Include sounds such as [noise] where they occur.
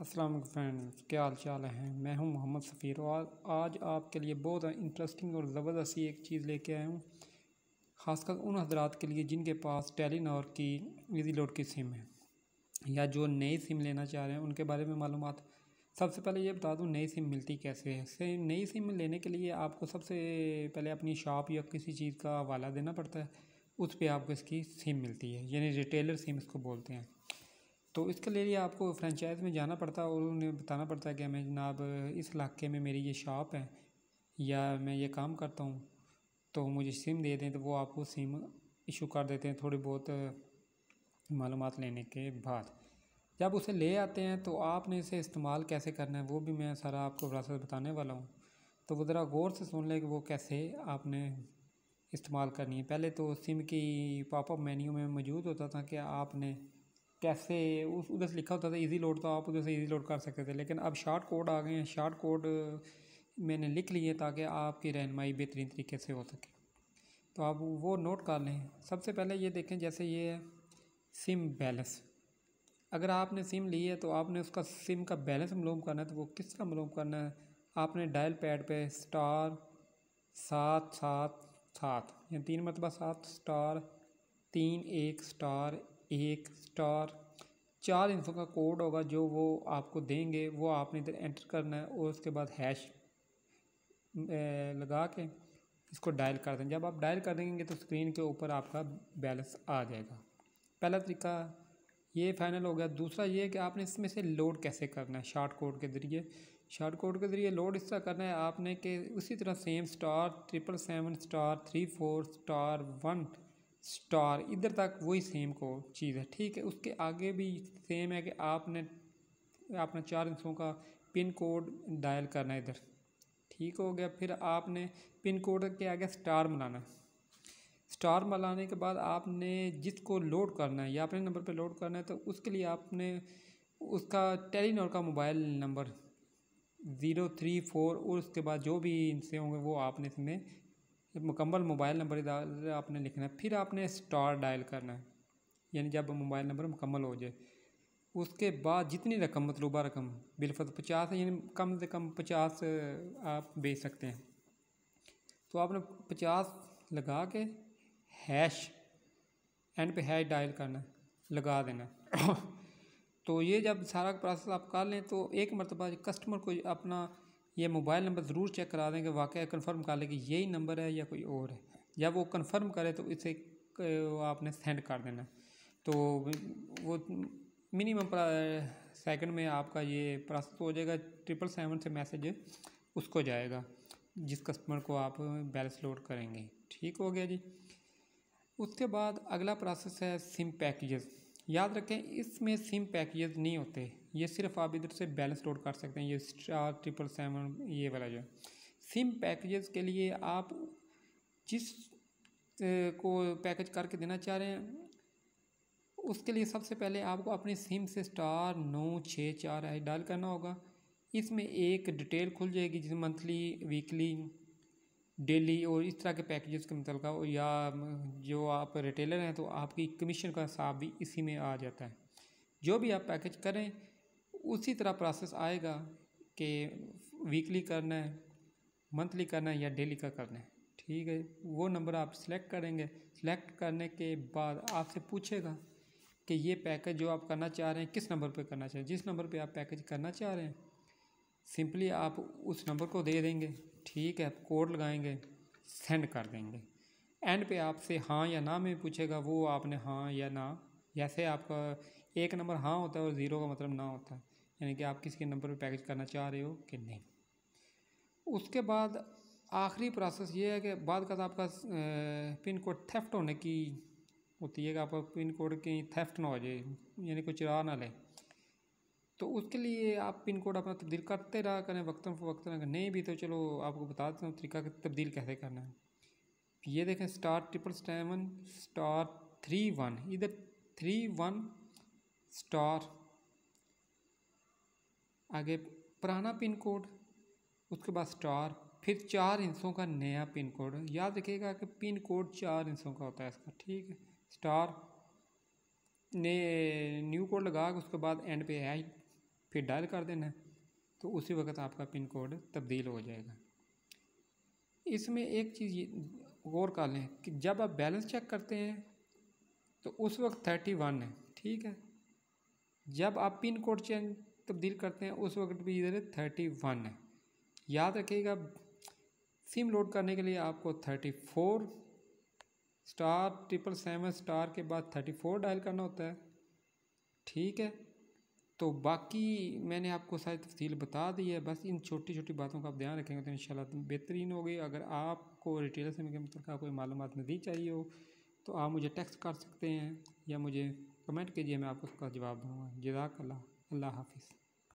Aslam friends क्या हाल चाल हैं मैं हूं मोहम्मद सफ़ीर और आज आपके लिए बहुत इंटरेस्टिंग और ज़बरदस्त एक चीज़ लेके आया हूं खासकर उन हजरात के लिए जिनके पास टेलीनॉर की इजी लोड की सिम है या जो नई सिम लेना चाह रहे हैं उनके बारे में मालूम सबसे पहले ये बता दूँ नई सिम मिलती कैसे है से नई सिम लेने के लिए आपको सबसे पहले अपनी शॉप या किसी चीज़ का हवाला देना पड़ता है उस पर आपको इसकी सिम मिलती है यानी रिटेलर सिम इसको बोलते हैं तो इसके लिए आपको फ्रेंचाइज में जाना पड़ता है और उन्हें बताना पड़ता है कि हमें जनाब इस इलाके में मेरी ये शॉप है या मैं ये काम करता हूँ तो मुझे सिम दे दें तो वो आपको सिम इशू कर देते हैं थोड़ी बहुत मालूम लेने के बाद जब उसे ले आते हैं तो आपने इसे इस्तेमाल कैसे करना है वो भी मैं सारा आपको प्रोसेस बताने वाला हूँ तो वो ज़रा गौर से सुन लें कि वो कैसे आपने इस्तेमाल करनी है पहले तो सिम की पॉपअप मेन्यू में मौजूद होता था कि आपने कैसे उस उधर से लिखा होता था इजी लोड तो आप उधर से इजी लोड कर सकते थे लेकिन अब शार्ट कोड आ गए हैं शार्ट कोड मैंने लिख लिए ताकि आपकी रहनमाई बेहतरीन तरीके से हो सके तो आप वो नोट कर लें सबसे पहले ये देखें जैसे ये है सिम बैलेंस अगर आपने सिम ली है तो आपने उसका सिम का बैलेंस मलूम करना है तो वो किस तरह मलूम करना है आपने डायल पैड पे स्टार सात सात सात यानी तीन मतलब सात स्टार तीन एक स्टार एक स्टार चार इंसों का कोड होगा जो वो आपको देंगे वो आपने इधर एंटर करना है और उसके बाद हैश लगा के इसको डायल कर दें जब आप डायल कर देंगे तो स्क्रीन के ऊपर आपका बैलेंस आ जाएगा पहला तरीका ये फाइनल हो गया दूसरा ये कि आपने इसमें से लोड कैसे करना है शार्ट कोड के ज़रिए शार्ट कोड के ज़रिए लोड इस तरह करना है आपने कि उसी तरह same star triple seven star three four star one star इधर तक वही सेम को चीज़ है ठीक है उसके आगे भी सेम है कि आपने आपने चार अंकों का पिन कोड डायल करना है इधर ठीक हो गया फिर आपने पिन कोड के आगे स्टार मिलाना है स्टार मिलाने के बाद आपने जिसको लोड करना है या अपने नंबर पर लोड करना है तो उसके लिए आपने उसका टेलीनोर का mobile number zero three four और उसके बाद जो भी इनसे होंगे वो आपने इसमें मुकम्मल मोबाइल नंबर आपने लिखना है फिर आपने स्टार डायल करना है यानी जब मोबाइल नंबर मुकम्मल हो जाए उसके बाद जितनी रकम मतलूबा रकम बिलफत पचास यानी कम से कम पचास आप बेच सकते हैं तो आपने पचास लगा के हैश एंड पे हैश डायल करना लगा देना [coughs] तो ये जब सारा प्रोसेस आप कर लें तो एक मरतबा कस्टमर को अपना ये मोबाइल नंबर ज़रूर चेक करा देंगे वाकई कन्फर्म कर लें कि यही नंबर है या कोई और है जब वो कन्फर्म करे तो इसे आपने सेंड कर देना तो वो मिनिमम सेकंड में आपका ये प्रोसेस हो जाएगा ट्रिपल सेवन से मैसेज उसको जाएगा जिस कस्टमर को आप बैलेंस लोड करेंगे ठीक हो गया जी उसके बाद अगला प्रोसेस है सिम पैकेजेस याद रखें इसमें सिम पैकेज नहीं होते ये सिर्फ आप इधर से बैलेंस लोड कर सकते हैं ये स्टार ट्रिपल सेवन ये वाला जो सिम पैकेजेस के लिए आप जिस को पैकेज करके देना चाह रहे हैं उसके लिए सबसे पहले आपको अपने सिम से स्टार नौ छः चार आई डायल करना होगा इसमें एक डिटेल खुल जाएगी जिसमें मंथली वीकली डेली और इस तरह के पैकेजेस के मतलब या जो आप रिटेलर हैं तो आपकी कमीशन का हिसाब भी इसी में आ जाता है जो भी आप पैकेज करें उसी तरह प्रोसेस आएगा कि वीकली करना है मंथली करना है या डेली का करना है ठीक है वो नंबर आप सिलेक्ट करेंगे सिलेक्ट करने के बाद आपसे पूछेगा कि ये पैकेज जो आप करना चाह रहे हैं किस नंबर पर करना चाह रहे हैं जिस नंबर पर आप पैकेज करना चाह रहे हैं सिंपली आप उस नंबर को दे देंगे ठीक है कोड लगाएंगे सेंड कर देंगे एंड पे आपसे हाँ या ना में पूछेगा वो आपने हाँ या ना जैसे आपका एक नंबर हाँ होता है और ज़ीरो का मतलब ना होता है यानी कि आप किसी के नंबर पे पैकेज करना चाह रहे हो कि नहीं उसके बाद आखिरी प्रोसेस ये है कि बाद का आपका पिन कोड थेफ्ट होने की होती है कि आपका पिन कोड कहीं थेफ्ट ना हो जाए यानी कोई चुरा ना ले तो उसके लिए आप पिन कोड अपना तब्दील करते रहा करें वक्ता फ़वक्ता अगर नहीं भी तो चलो आपको बता देता हूँ तरीका तब्दील कैसे करना है ये देखें star triple seven star three one इधर थ्री वन स्टार आगे पुराना पिन कोड उसके बाद स्टार फिर चार हिंसों का नया पिन कोड याद रखिएगा कि पिन कोड चार हिंसों का होता है इसका ठीक है स्टार ने न्यू कोड लगा उसके बाद एंड पे आई फिर डायल कर देना तो उसी वक्त आपका पिन कोड तब्दील हो जाएगा इसमें एक चीज़ गौर कर लें कि जब आप बैलेंस चेक करते हैं तो उस वक्त थर्टी वन है ठीक है जब आप पिन कोड चेंज तब्दील करते हैं उस वक्त भी इधर थर्टी वन है याद रखिएगा सिम लोड करने के लिए आपको thirty four star triple seven star के बाद थर्टी फोर डायल करना होता है ठीक है तो बाकी मैंने आपको सारी तफसील बता दी है बस इन छोटी छोटी बातों का आप ध्यान रखेंगे तो इन बेहतरीन होगी अगर आपको रिटेल से मेरे मतलब कोई मालूम नहीं चाहिए हो तो आप मुझे टेक्स्ट कर सकते हैं या मुझे कमेंट कीजिए मैं आपको उसका जवाब दूँगा जजाक अल्लाह अल्लाह हाफिज़